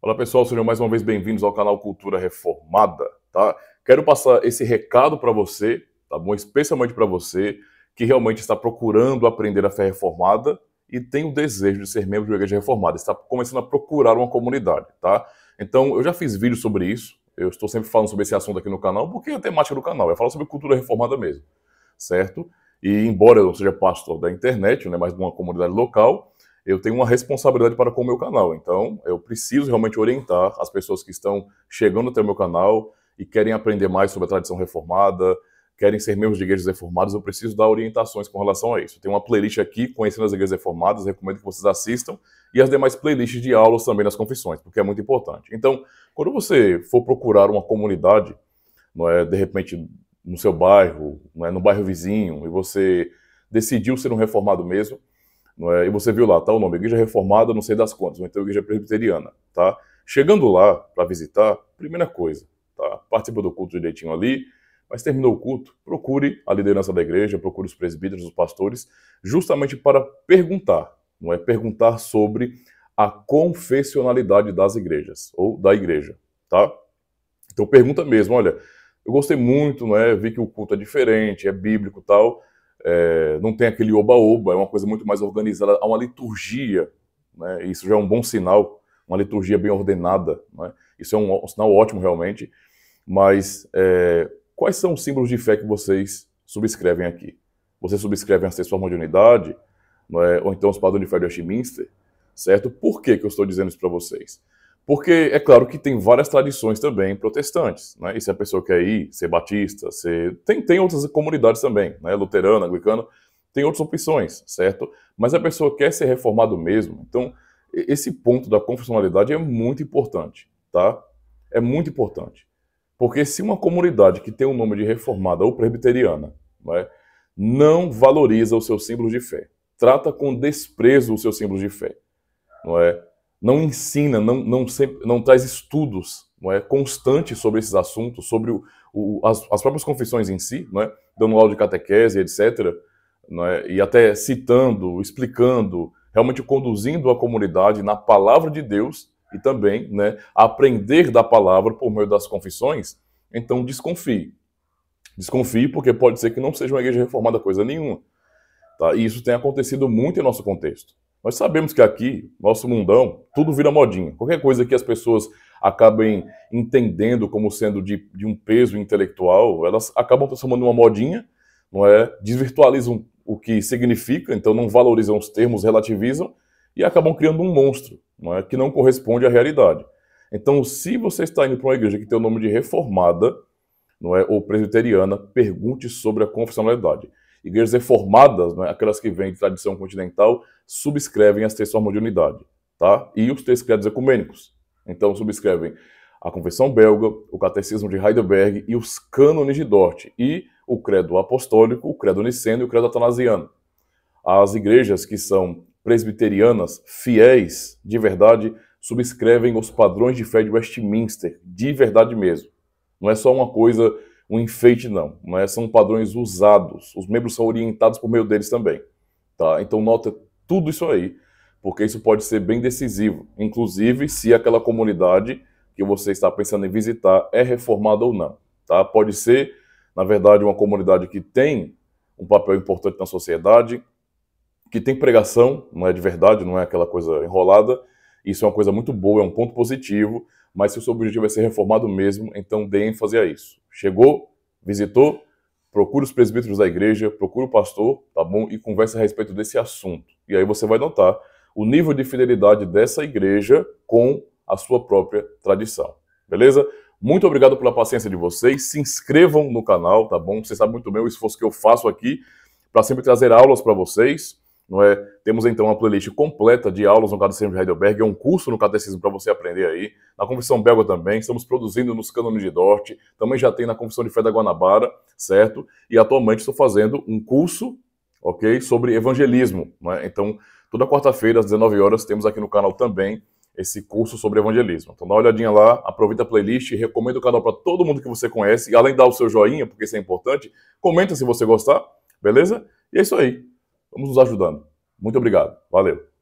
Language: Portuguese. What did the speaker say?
Olá pessoal, sejam mais uma vez bem-vindos ao canal Cultura Reformada, tá? Quero passar esse recado para você, tá bom? Especialmente para você que realmente está procurando aprender a fé reformada e tem o desejo de ser membro de uma igreja reformada, está começando a procurar uma comunidade, tá? Então, eu já fiz vídeo sobre isso, eu estou sempre falando sobre esse assunto aqui no canal, porque é a temática do canal, é falar sobre cultura reformada mesmo, certo? E embora eu não seja pastor da internet, né, mas de uma comunidade local, eu tenho uma responsabilidade para com o meu canal. Então, eu preciso realmente orientar as pessoas que estão chegando até o meu canal e querem aprender mais sobre a tradição reformada, querem ser membros de igrejas reformadas, eu preciso dar orientações com relação a isso. Tem uma playlist aqui, Conhecendo as Igrejas Reformadas, recomendo que vocês assistam, e as demais playlists de aulas também nas confissões, porque é muito importante. Então, quando você for procurar uma comunidade, não é, de repente no seu bairro, não é, no bairro vizinho, e você decidiu ser um reformado mesmo, não é? E você viu lá, tá o nome, igreja reformada, não sei das quantas, ou então igreja presbiteriana, tá? Chegando lá para visitar, primeira coisa, tá? Participa do culto direitinho ali, mas terminou o culto, procure a liderança da igreja, procure os presbíteros, os pastores, justamente para perguntar, não é perguntar sobre a confessionalidade das igrejas ou da igreja, tá? Então pergunta mesmo, olha, eu gostei muito, né? Vi que o culto é diferente, é bíblico, tal é, não tem aquele oba-oba, é uma coisa muito mais organizada, há uma liturgia, né? isso já é um bom sinal, uma liturgia bem ordenada, né? isso é um, um, sinal ótimo realmente, mas é, quais são os símbolos de fé que vocês subscrevem aqui? Vocês subscrevem a Seis Formas de Unidade, né? ou então os padrões de fé de Westminster, certo? Por que, que eu estou dizendo isso para vocês? Porque é claro que tem várias tradições também protestantes, né? E se a pessoa quer ir, ser batista, ser... Tem, tem outras comunidades também, né? Luterana, anglicana, tem outras opções, certo? Mas a pessoa quer ser reformado mesmo, então esse ponto da confessionalidade é muito importante, tá? É muito importante. Porque se uma comunidade que tem o um nome de reformada ou presbiteriana né, não valoriza os seus símbolos de fé, trata com desprezo os seus símbolos de fé, não é? não ensina, não, não, sempre, não traz estudos não é, constantes sobre esses assuntos, sobre o, o, as, as, próprias confissões em si, não é, dando aula de catequese, etc., não é, e até citando, explicando, realmente conduzindo a comunidade na palavra de Deus e também né, aprender da palavra por meio das confissões, então desconfie. Desconfie porque pode ser que não seja uma igreja reformada coisa nenhuma. Tá? E isso tem acontecido muito em nosso contexto. Nós sabemos que aqui, nosso mundão, tudo vira modinha. Qualquer coisa que as pessoas acabem entendendo como sendo de, de um peso intelectual, elas acabam transformando uma modinha, não é? Desvirtualizam o que significa, então não valorizam os termos, relativizam e acabam criando um monstro, não é? Que não corresponde à realidade. Então, se você está indo para uma igreja que tem o nome de reformada, não é, ou presbiteriana, pergunte sobre a confessionalidade. Igrejas reformadas, né, aquelas que vêm de tradição continental, subscrevem as três formas de unidade, tá? E os três credos ecumênicos. Então, subscrevem a Confissão Belga, o Catecismo de Heidelberg e os Cânones de Dort, e o Credo Apostólico, o Credo Niceno e o Credo Atanasiano. As igrejas que são presbiterianas, fiéis, de verdade, subscrevem os padrões de fé de Westminster, de verdade mesmo. Não é só uma coisa um enfeite, não. Né? São padrões usados. Os membros são orientados por meio deles também. Tá? Então, nota tudo isso aí, porque isso pode ser bem decisivo. Inclusive, se aquela comunidade que você está pensando em visitar é reformada ou não. Tá? Pode ser, na verdade, uma comunidade que tem um papel importante na sociedade, que tem pregação, não é de verdade, não é aquela coisa enrolada. Isso é uma coisa muito boa, é um ponto positivo mas se o seu objetivo é ser reformado mesmo, então dê ênfase a isso. Chegou, visitou, procure os presbíteros da igreja, procure o pastor, tá bom? E converse a respeito desse assunto. E aí você vai notar o nível de fidelidade dessa igreja com a sua própria tradição. Beleza? Muito obrigado pela paciência de vocês. Se inscrevam no canal, tá bom? Vocês sabem muito bem o esforço que eu faço aqui para sempre trazer aulas para vocês. Não é? Temos então uma playlist completa de aulas no Catecismo de Heidelberg, é um curso no Catecismo para você aprender aí. Na Confissão Belga também, estamos produzindo nos cânones de Dort, também já tem na Confissão de Fé da Guanabara, certo? E atualmente estou fazendo um curso, ok, sobre evangelismo. É? Então, toda quarta-feira, às 19 horas, temos aqui no canal também esse curso sobre evangelismo. Então dá uma olhadinha lá, aproveita a playlist, recomenda o canal para todo mundo que você conhece. E além de dar o seu joinha, porque isso é importante, comenta se você gostar, beleza? E é isso aí. Vamos nos ajudando. Muito obrigado. Valeu.